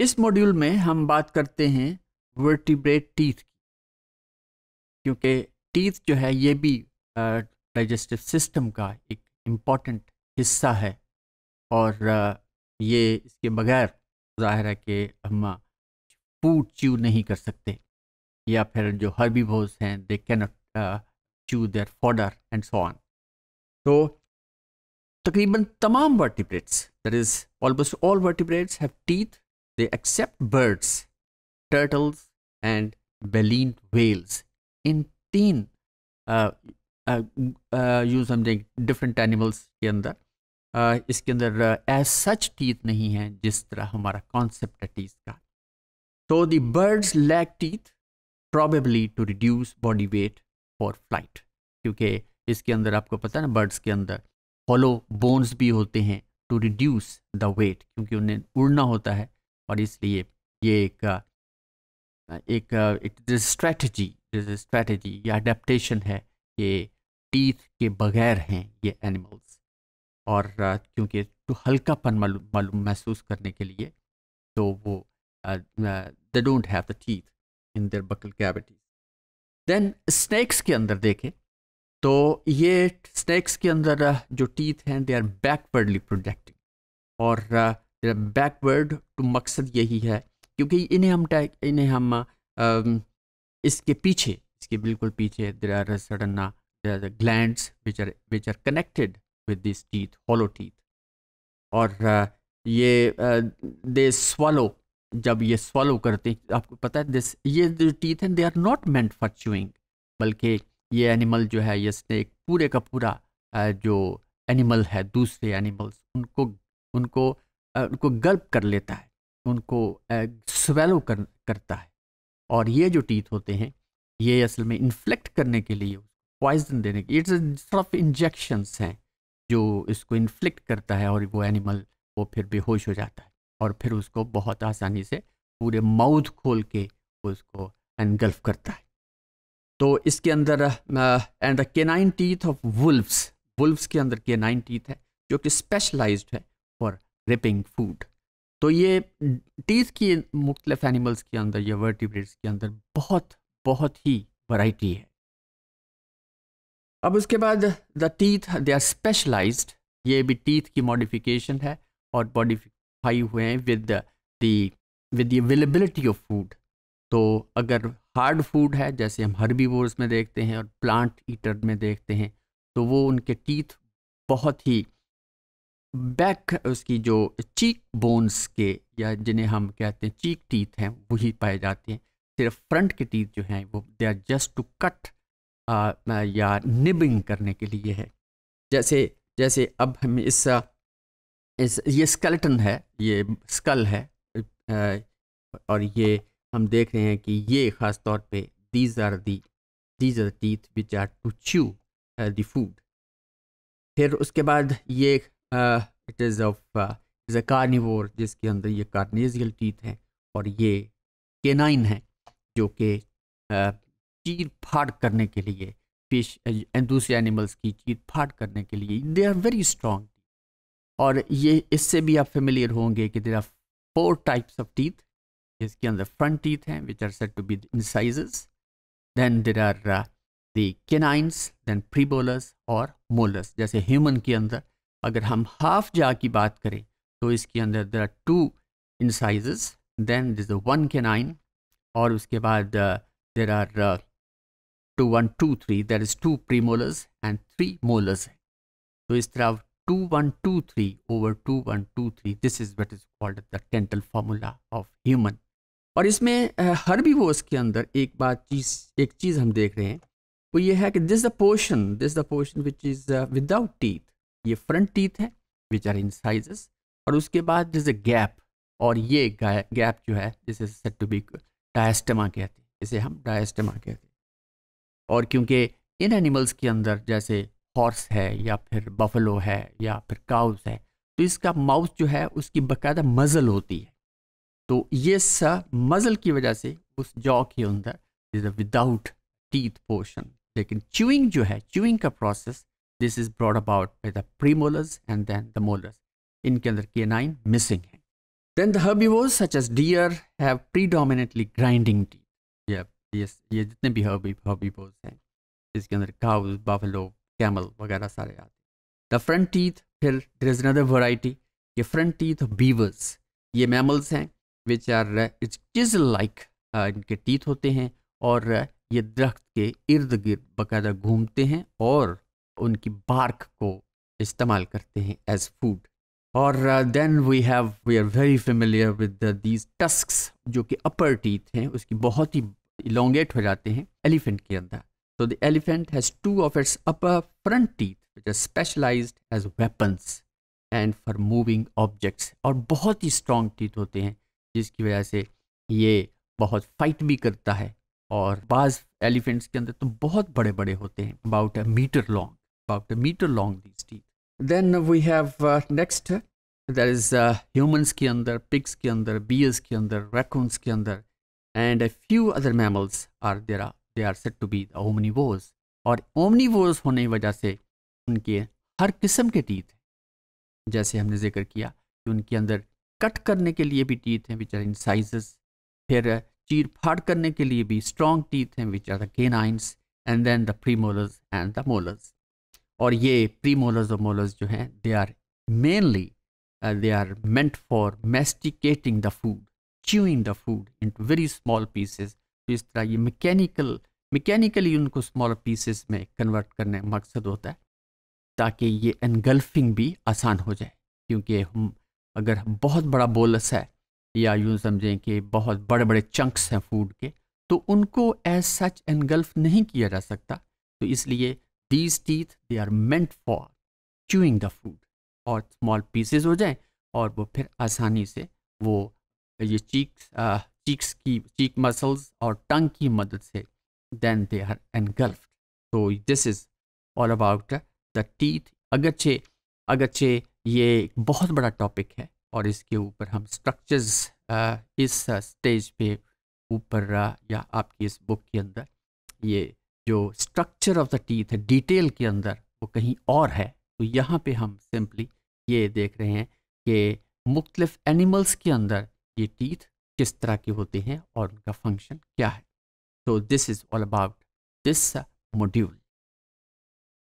इस मॉड्यूल में हम बात करते हैं वर्टिब्रेट टीथ की क्योंकि टीथ जो है ये भी डाइजेस्टिव सिस्टम का एक इम्पॉर्टेंट हिस्सा है और uh, ये इसके बगैर ज़ाहिर है कि हम फूड च्यू नहीं कर सकते या फिर जो हर्बीवोज हैं they cannot chew their fodder and so on तो तकरीबन तमाम vertebrates there is almost all vertebrates have teeth They accept birds, turtles, and baleen whales. इन तीन यूज हम देंगे डिफरेंट एनिमल्स के अंदर uh, इसके अंदर एज सच टीथ नहीं है जिस तरह हमारा कॉन्सेप्ट है टीथ का तो the birds lack teeth probably to reduce body weight for flight क्योंकि इसके अंदर आपको पता है ना बर्ड्स के अंदर हॉलो बोन्स भी होते हैं टू रिड्यूस द वेट क्योंकि उन्हें उड़ना होता है और इसलिए ये एक एक इट स्ट्रेटजी स्ट्रेटजी या अडेप्टशन है ये टीथ के बगैर हैं ये एनिमल्स और क्योंकि तो हल्कापन मालूम महसूस करने के लिए तो वो they don't have the teeth in their buccal cavities then snakes के अंदर देखें तो ये स्नैक्स के अंदर जो टीथ हैं दे आर बैकवर्डली प्रोजेक्टिंग और बैकवर्ड टू मकसद यही है क्योंकि इन्हें हम टैक इन्हें हम आ, इसके पीछे इसके बिल्कुल पीछे there are sudden gland which are which are connected with this teeth hollow teeth और ये दे स्वालो जब ये स्वालो करते हैं आपको पता है दिस ये जो टीथ हैं they are not meant for chewing बल्कि ये एनिमल जो है ये स्नेक पूरे का पूरा जो एनिमल है दूसरे एनिमल्स उनको उनको उनको गल्प कर लेता है उनको स्वेलो कर करता है और ये जो टीथ होते हैं ये असल में इन्फ्लेक्ट करने के लिए पॉइजन देने के इट्स सॉर्ट ऑफ इंजेक्शंस हैं जो इसको इन्फ्लिक्ट करता है और वो एनिमल वो फिर बेहोश हो जाता है और फिर उसको बहुत आसानी से पूरे माउथ खोल के उसको एनगल्फ करता है तो इसके अंदर and the canine teeth of wolves wolves के अंदर केनाइन टीथ है जो कि स्पेशलाइज्ड है रिपिंग फूड तो ये टीज की मुख्तलिफ एनिमल्स के अंदर या वर्टिब्रेट्स के अंदर बहुत बहुत ही वैरायटी है अब उसके बाद the teeth they are specialized ये भी टीथ की मॉडिफिकेशन है और मॉडिफाई हुए हैं with the with the availability of food तो अगर हार्ड फूड है जैसे हम वोर्स में देखते हैं और प्लांट ईटर में देखते हैं तो वो उनके टीथ बहुत ही बैक उसकी जो चीक बोन्स के या जिन्हें हम कहते हैं चीक टीथ हैं वही पाए जाते हैं सिर्फ फ्रंट के टीथ जो हैं वो they are just to cut या निबिंग करने के लिए है जैसे जैसे अब हम इस, इस ये स्केलेटन है ये स्कल है और ये हम देख रहे हैं कि ये ख़ास तौर पे these are the these are teeth which are to chew the food फिर उसके बाद ये it is of is a carnivore जिसके अंदर ये कार्नेजियल टीथ हैं और ये केनाइन है जो कि चीर फाड़ करने के लिए फिश एंड दूसरे एनिमल्स की चीर फाड़ करने के लिए दे आर वेरी स्ट्रॉन्ग और ये इससे भी आप फेमिलियर होंगे कि there are four types of teeth जिसके अंदर फ्रंट टीथ हैं which are set to be size than there are the canines premolars और मोलस जैसे ह्यूमन के अंदर अगर हम हाफ जा की बात करें तो इसके अंदर there are two incisors then these one canine और उसके बाद there are two one two three there is two premolars and three molars है तो इस तरह two one two three over two one two three this is what is called the dental formula of human और इसमें uh, हर भी वो उसके अंदर एक बात चीज़ एक चीज़ हम देख रहे हैं वो ये है कि this the portion this the portion which is without teeth ये फ्रंट टीथ है विच आर इंसाइजेस और उसके बाद जैसे गैप और ये गैप जो है जिसे सेट टू बी डायस्टमा कहते हैं इसे हम डायस्टमा कहते हैं और क्योंकि इन एनिमल्स के अंदर जैसे हॉर्स है या फिर बफलो है या फिर काउस है तो इसका माउथ जो है उसकी बकायदा मज़ल होती है तो ये सा मज़ल की वजह से उस जॉ के अंदर is a without teeth portion लेकिन च्यूइंग जो है च्यूइंग का process this is brought about by the premolars and then the molars इनके अंदर के नाइन मिसिंग है then the herbivores such as deer have predominantly grinding teeth ये ये जितने भी हर्बी हर्बीवोर्स हैं इसके अंदर काउज बाफलो कैमल वगैरह सारे आते हैं द फ्रंट टीथ फिर देर इज अनदर वराइटी ये फ्रंट टीथ बीवर्स ये मैमल्स हैं which are its chisel like इनके टीथ होते हैं और uh, ये दरख्त के इर्द गिर्द बाकायदा घूमते हैं और उनकी बार्क को इस्तेमाल करते हैं एज फूड और then we have we are very familiar with these tusk जो कि अपर टीथ हैं उसकी बहुत ही इलोंगेट हो जाते हैं एलिफेंट के अंदर so the elephant has two of its upper front teeth which are specialized as weapons and for moving objects और बहुत ही स्ट्रॉन्ग टीथ होते हैं जिसकी वजह से ये बहुत फाइट भी करता है और बाज एलिफेंट्स के अंदर तो बहुत बड़े बड़े होते हैं about a meter long about a meter long, these teeth. Then we have uh, next, uh, there is uh, humans ke andar, pigs ke andar, bears ke there raccoons ke andar, and a few other mammals are there. Are, uh, they are said to be omnivores. Or omnivores, होने की वजह से उनके हर किस्म के teeth हैं जैसे हमने जिक्र किया कि उनके अंदर कट करने के लिए भी टीथ हैं विच आर इन फिर चीर फाड़ करने के लिए भी स्ट्रॉन्ग टीथ हैं which are the canines and then the pre and the molars और ये प्री मोलर्स और मोलर्स जो हैं they are mainly they are meant for masticating the food chewing the food in very small pieces तो इस तरह ये mechanical mechanically उनको स्मॉल पीसेस में कन्वर्ट करने का मकसद होता है ताकि ये एनगल्फिंग भी आसान हो जाए क्योंकि हम अगर बहुत बड़ा बोलस है या यूँ समझें कि बहुत बड़े बड़े चंक्स हैं फूड के तो उनको एज सच एनगल्फ नहीं किया जा सकता तो इसलिए these teeth they are meant for chewing the food और स्मॉल पीसेज हो जाए और वो फिर आसानी से वो ये चीक्स चीक्स uh, की चीक मसल्स और टंग की मदद से देन दे आर एनगल्फ तो this is all about the teeth अगरचे अगरचे ये एक बहुत बड़ा टॉपिक है और इसके ऊपर हम स्ट्रक्चर्स uh, इस स्टेज uh, पे ऊपर या आपकी इस बुक के अंदर ये जो स्ट्रक्चर ऑफ द टीथ है डिटेल के अंदर वो कहीं और है तो यहाँ पे हम सिंपली ये देख रहे हैं कि मुख्तलिफ एनिमल्स के अंदर ये टीथ किस तरह के होते हैं और उनका फंक्शन क्या है तो this is all about this module